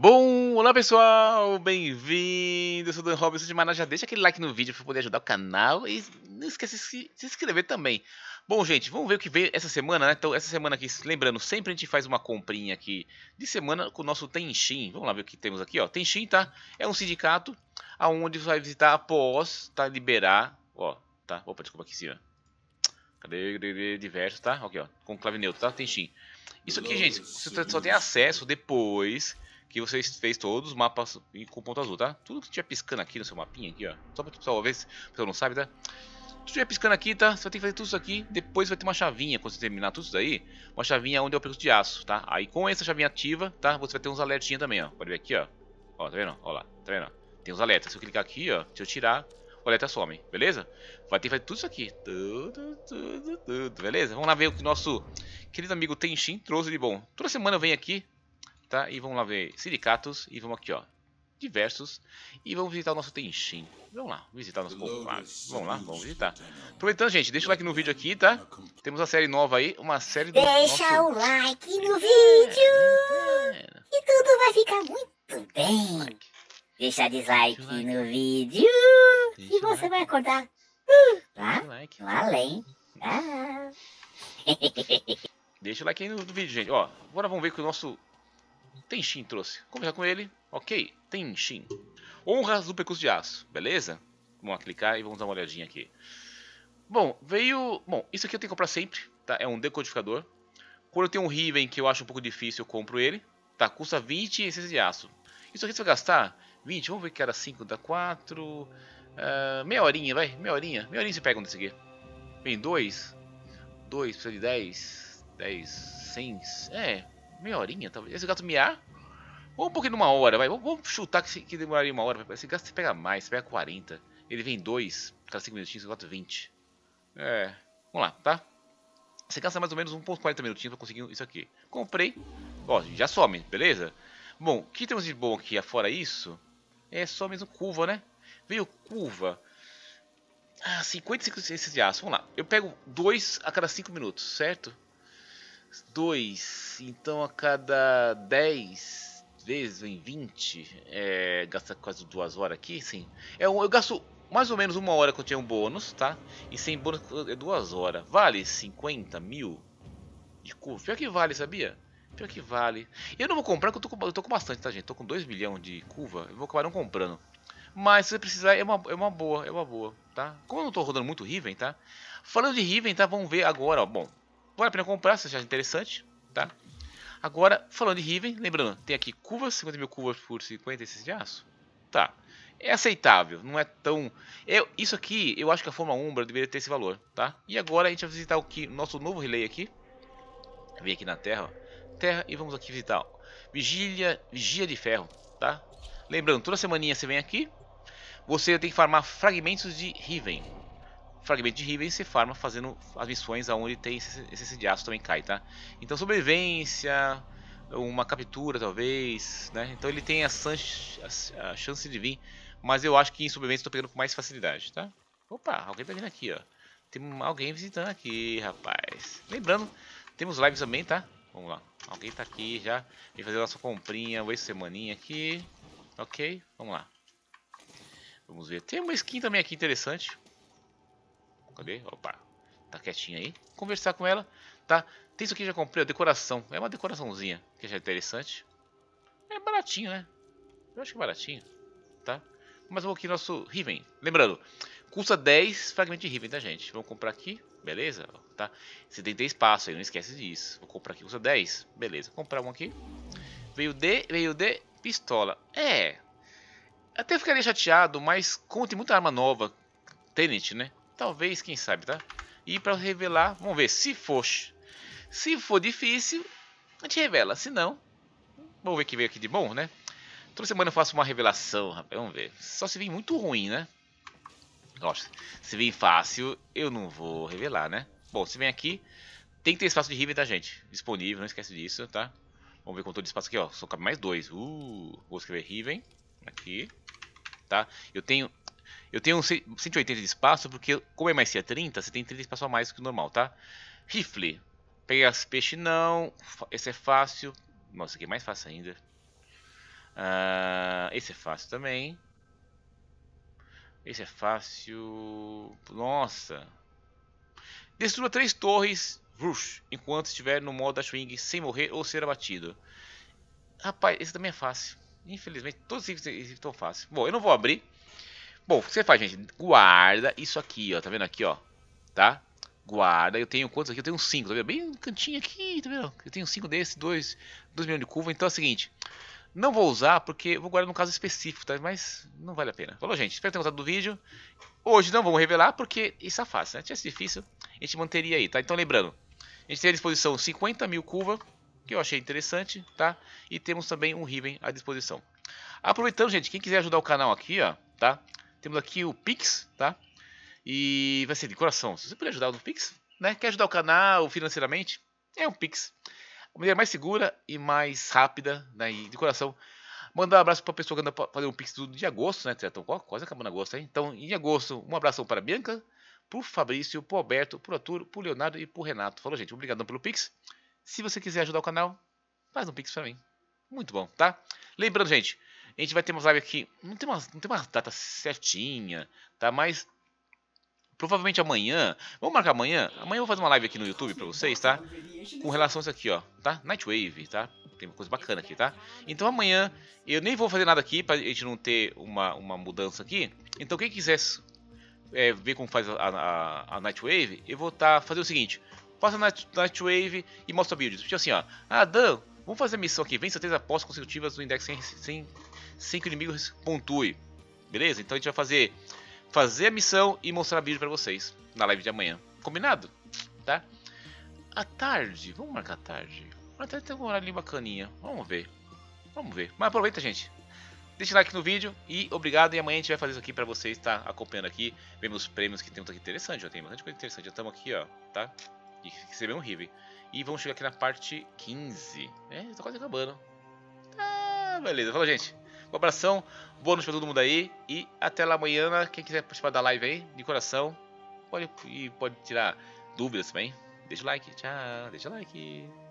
Bom, olá pessoal, bem-vindo, eu sou o Dan Robson de Manaus, já deixa aquele like no vídeo para poder ajudar o canal e não esqueça de se, se inscrever também. Bom, gente, vamos ver o que veio essa semana, né? Então, essa semana aqui, lembrando, sempre a gente faz uma comprinha aqui de semana com o nosso Tenshin. Vamos lá ver o que temos aqui, ó. Tenshin, tá? É um sindicato aonde você vai visitar após, tá? Liberar, ó, tá? Opa, desculpa aqui em cima. Cadê? diverso, tá? Aqui, ó. clave neutro, tá? Tenshin. Isso aqui, gente, você só tem acesso depois que você fez todos os mapas com ponto azul, tá? Tudo que tiver piscando aqui no seu mapinha, aqui, ó. Só pra pessoal ver se o pessoal não sabe, tá? Tudo que tiver piscando aqui, tá? Você vai ter que fazer tudo isso aqui. Depois vai ter uma chavinha, quando você terminar tudo isso daí, uma chavinha onde é o percurso de aço, tá? Aí com essa chavinha ativa, tá? Você vai ter uns alertinhos também, ó. Pode ver aqui, ó. Ó, tá vendo? Ó lá, tá vendo? Tem uns alertas. Se eu clicar aqui, ó, se eu tirar, o alerta some, beleza? Vai ter que fazer tudo isso aqui. Tudo, tudo, tudo, beleza? Vamos lá ver o que nosso querido amigo Tenshin trouxe de bom. Toda semana eu venho aqui tá? E vamos lá ver silicatos e vamos aqui, ó, diversos e vamos visitar o nosso Tenshin. Vamos lá, visitar o nosso conclave. Vamos lá, vamos visitar. Aproveitando, gente, deixa o like no vídeo aqui, tá? Temos uma série nova aí, uma série do Deixa nosso... o like no é, vídeo é, e tudo vai ficar muito bem. Deixa dislike no vídeo e você vai acordar lá além. Ah. Deixa o like aí no vídeo, gente. Ó, agora vamos ver que o nosso Tenshin trouxe. Conversar com ele. Ok, Tenshin. Honras do Percurso de Aço, beleza? Vamos lá clicar e vamos dar uma olhadinha aqui. Bom, veio... Bom, isso aqui eu tenho que comprar sempre, tá? É um decodificador. Quando eu tenho um Riven que eu acho um pouco difícil, eu compro ele. Tá, custa 20 essências de aço. Isso aqui você vai gastar 20, vamos ver que era 5, dá 4... Uh, ah, meia horinha, vai, meia horinha. Meia horinha você pega um desse aqui. Vem 2. 2, precisa de 10. 10, 100. É, Meia horinha, talvez. Esse gato miar? Ou um pouquinho de uma hora, vai. Vamos chutar que, que demoraria uma hora. Esse gato você pega mais, você pega 40. Ele vem 2, cada 5 minutinhos, esse gato 20. É. Vamos lá, tá? Você gasta mais ou menos 1.40 minutinhos pra conseguir isso aqui. Comprei. Ó, já some, beleza? Bom, o que temos de bom aqui afora isso? É só mesmo curva, né? Veio curva. Ah, 55 essências de aço. Vamos lá. Eu pego 2 a cada 5 minutos, certo? 2. Então a cada 10 vezes vem 20. É, gasta quase duas horas aqui, sim. É um, eu gasto mais ou menos uma hora quando tinha um bônus, tá? E sem bônus é duas horas. Vale 50 mil de curva. Pior que vale, sabia? Pior que vale. Eu não vou comprar porque eu tô com, eu tô com bastante, tá, gente? Tô com 2 milhões de curva. Eu vou acabar não comprando. Mas se você precisar, é uma, é uma boa, é uma boa, tá? Como eu não tô rodando muito Riven, tá? Falando de Riven, tá? Vamos ver agora, ó. Bom, vale a pena comprar, se achar interessante, tá? Agora, falando de Riven, lembrando, tem aqui curvas, 50 mil curvas por 56 de aço. Tá. É aceitável, não é tão... Eu, é, isso aqui, eu acho que a forma Umbra deveria ter esse valor, tá? E agora a gente vai visitar o que, nosso novo relay aqui. Vem aqui na Terra, ó. Terra, e vamos aqui visitar, ó. Vigília, Vigia de Ferro, tá? Lembrando, toda semaninha você vem aqui, você tem que farmar fragmentos de Riven, fragmento de Riven se farma fazendo as missões aonde tem esse, de aço também cai, tá? Então sobrevivência, uma captura talvez, né? Então ele tem a, a chance de vir, mas eu acho que em sobrevivência estou pegando com mais facilidade, tá? Opa, alguém tá vindo aqui, ó. Tem alguém visitando aqui, rapaz. Lembrando, temos lives também, tá? Vamos lá. Alguém tá aqui já. Vem fazer a nossa comprinha, uma semaninha aqui. Ok, vamos lá. Vamos ver. Tem uma skin também aqui interessante. Cadê? Opa. Tá quietinha aí. Conversar com ela. Tá? Tem isso aqui já comprei, a decoração. É uma decoraçãozinha, que já é interessante. É baratinho, né? Eu acho que é baratinho. Tá? Mas vamos aqui nosso Riven. Lembrando, custa 10 fragmentos de Riven, tá, gente? Vamos comprar aqui, beleza? Tá? Você tem 10 passos aí, não esquece disso. Vou comprar aqui, custa 10, beleza. Vou comprar um aqui. Veio de, veio de pistola. É. Até ficaria chateado, mas como tem muita arma nova, Tenet, né? Talvez, quem sabe, tá? E para revelar, vamos ver, se for, se for difícil, a gente revela. Se não, vamos ver o que veio aqui de bom, né? Toda semana eu faço uma revelação, rapaz. Vamos ver. Só se vem muito ruim, né? Gosto. Se vem fácil, eu não vou revelar, né? Bom, se vem aqui, tem que ter espaço de Riven tá, gente? Disponível, não esquece disso, tá? Vamos ver quanto de espaço aqui, ó. Só cabe mais dois. Uh, vou escrever riven aqui, tá? Eu tenho eu tenho 180 de espaço, porque como é mais a 30, você tem 30 de espaço a mais que o normal, tá? Rifle. Pegar peixe não. Esse é fácil. Nossa, aqui é mais fácil ainda. Uh, esse é fácil também. Esse é fácil. Nossa. Destrua três torres. Rush, enquanto estiver no modo Ashwing sem morrer ou ser abatido. Rapaz, esse também é fácil. Infelizmente, todos esses estão fáceis. Bom, eu não vou abrir. Bom, o que você faz, gente? Guarda isso aqui, ó. Tá vendo aqui, ó? Tá? Guarda. Eu tenho quantos aqui? Eu tenho cinco, tá vendo? Bem no cantinho aqui, tá vendo? Eu tenho cinco desses, dois, dois milhões de curva. Então é o seguinte. Não vou usar porque vou guardar num caso específico, tá? Mas não vale a pena. Falou, gente. Espero que tenham gostado do vídeo. Hoje não vamos revelar porque isso é fácil, né? Tinha sido difícil, a gente manteria aí, tá? Então lembrando, a gente tem à disposição 50 mil curva, que eu achei interessante, tá? E temos também um ribbon à disposição. Aproveitando, gente, quem quiser ajudar o canal aqui, ó, tá? Temos aqui o Pix, tá? E vai ser de coração. Se você puder ajudar no Pix, né? Quer ajudar o canal financeiramente? É um Pix. A maneira mais segura e mais rápida, né? E de coração. Mandar um abraço para a pessoa que anda fazer um Pix de agosto, né? Então, quase acabando agosto, hein? Então, em agosto, um abração para a Bianca, para o Fabrício, para o Alberto, para o Arthur, para o Leonardo e para o Renato. Falou, gente. Obrigadão pelo Pix. Se você quiser ajudar o canal, faz um Pix para mim. Muito bom, tá? Lembrando, gente, a gente vai ter umas lives aqui. Não tem uma, não tem uma data certinha, tá? Mas provavelmente amanhã. Vamos marcar amanhã? Amanhã eu vou fazer uma live aqui no YouTube pra vocês, tá? Com relação a isso aqui, ó, tá? Nightwave, tá? Tem uma coisa bacana aqui, tá? Então amanhã eu nem vou fazer nada aqui pra gente não ter uma, uma mudança aqui. Então quem quiser é, ver como faz a, a, a Nightwave, eu vou tá, fazer o seguinte. Faça a Night, Nightwave e mostra a build. Tipo assim, ó. Ah, Dan, vamos fazer a missão aqui. vem certeza apostas consecutivas do Index sem, sem 5 inimigos pontue. Beleza? Então a gente vai fazer, fazer a missão e mostrar a pra vocês na live de amanhã. Combinado? Tá? À tarde, vamos marcar a tarde. Até tem um horário bacaninha. Vamos ver. Vamos ver. Mas aproveita, gente. Deixa o like no vídeo e obrigado. E amanhã a gente vai fazer isso aqui pra vocês estar tá acompanhando aqui. Vemos os prêmios que tem aqui interessante. Já tem bastante coisa interessante. Já estamos aqui, ó. Tá? E que veio um horrível. E vamos chegar aqui na parte 15. É, tá quase acabando. Tá, beleza. Falou, gente. Um abração, boa noite pra todo mundo aí. E até lá amanhã. Quem quiser participar da live aí, de coração, pode, pode tirar dúvidas também. Deixa o like, tchau, deixa o like.